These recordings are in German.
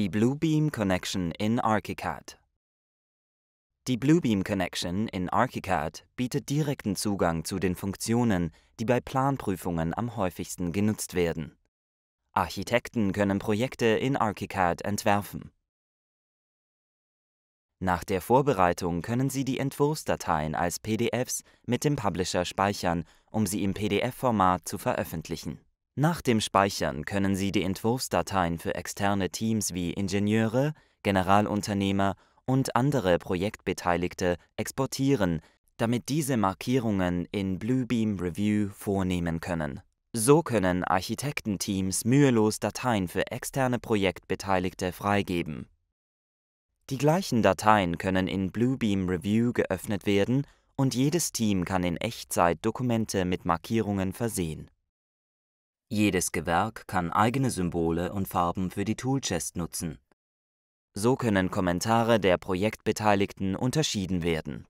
Die Bluebeam Connection in ArchiCAD. Die Bluebeam Connection in ArchiCAD bietet direkten Zugang zu den Funktionen, die bei Planprüfungen am häufigsten genutzt werden. Architekten können Projekte in ArchiCAD entwerfen. Nach der Vorbereitung können Sie die Entwurfsdateien als PDFs mit dem Publisher speichern, um sie im PDF-Format zu veröffentlichen. Nach dem Speichern können Sie die Entwurfsdateien für externe Teams wie Ingenieure, Generalunternehmer und andere Projektbeteiligte exportieren, damit diese Markierungen in Bluebeam Review vornehmen können. So können Architektenteams mühelos Dateien für externe Projektbeteiligte freigeben. Die gleichen Dateien können in Bluebeam Review geöffnet werden und jedes Team kann in Echtzeit Dokumente mit Markierungen versehen. Jedes Gewerk kann eigene Symbole und Farben für die Toolchest nutzen. So können Kommentare der Projektbeteiligten unterschieden werden.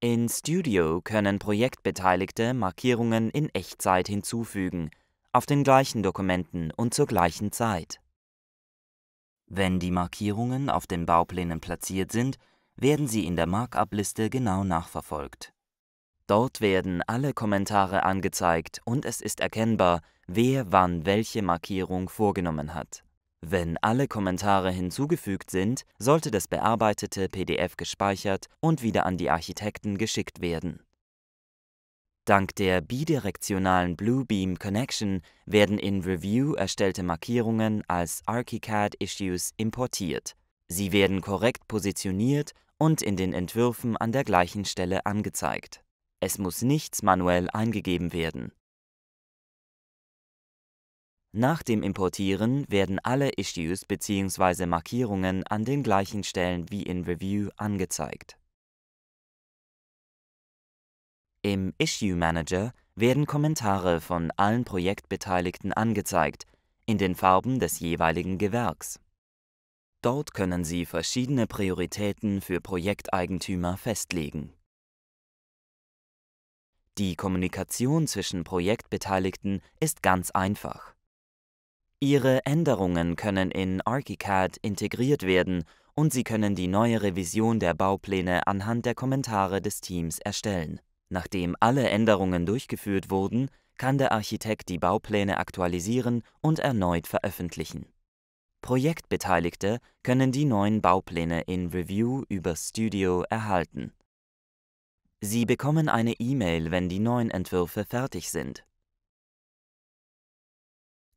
In Studio können Projektbeteiligte Markierungen in Echtzeit hinzufügen, auf den gleichen Dokumenten und zur gleichen Zeit. Wenn die Markierungen auf den Bauplänen platziert sind, werden sie in der Markup-Liste genau nachverfolgt. Dort werden alle Kommentare angezeigt und es ist erkennbar, wer wann welche Markierung vorgenommen hat. Wenn alle Kommentare hinzugefügt sind, sollte das bearbeitete PDF gespeichert und wieder an die Architekten geschickt werden. Dank der bidirektionalen Bluebeam Connection werden in Review erstellte Markierungen als ArchiCAD-Issues importiert. Sie werden korrekt positioniert und in den Entwürfen an der gleichen Stelle angezeigt. Es muss nichts manuell eingegeben werden. Nach dem Importieren werden alle Issues bzw. Markierungen an den gleichen Stellen wie in Review angezeigt. Im Issue Manager werden Kommentare von allen Projektbeteiligten angezeigt, in den Farben des jeweiligen Gewerks. Dort können Sie verschiedene Prioritäten für Projekteigentümer festlegen. Die Kommunikation zwischen Projektbeteiligten ist ganz einfach. Ihre Änderungen können in ArchiCAD integriert werden und Sie können die neue Revision der Baupläne anhand der Kommentare des Teams erstellen. Nachdem alle Änderungen durchgeführt wurden, kann der Architekt die Baupläne aktualisieren und erneut veröffentlichen. Projektbeteiligte können die neuen Baupläne in Review über Studio erhalten. Sie bekommen eine E-Mail, wenn die neuen Entwürfe fertig sind.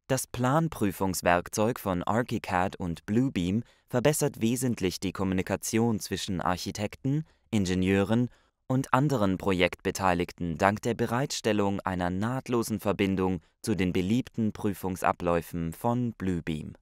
Das Planprüfungswerkzeug von Archicad und Bluebeam verbessert wesentlich die Kommunikation zwischen Architekten, Ingenieuren und anderen Projektbeteiligten dank der Bereitstellung einer nahtlosen Verbindung zu den beliebten Prüfungsabläufen von Bluebeam.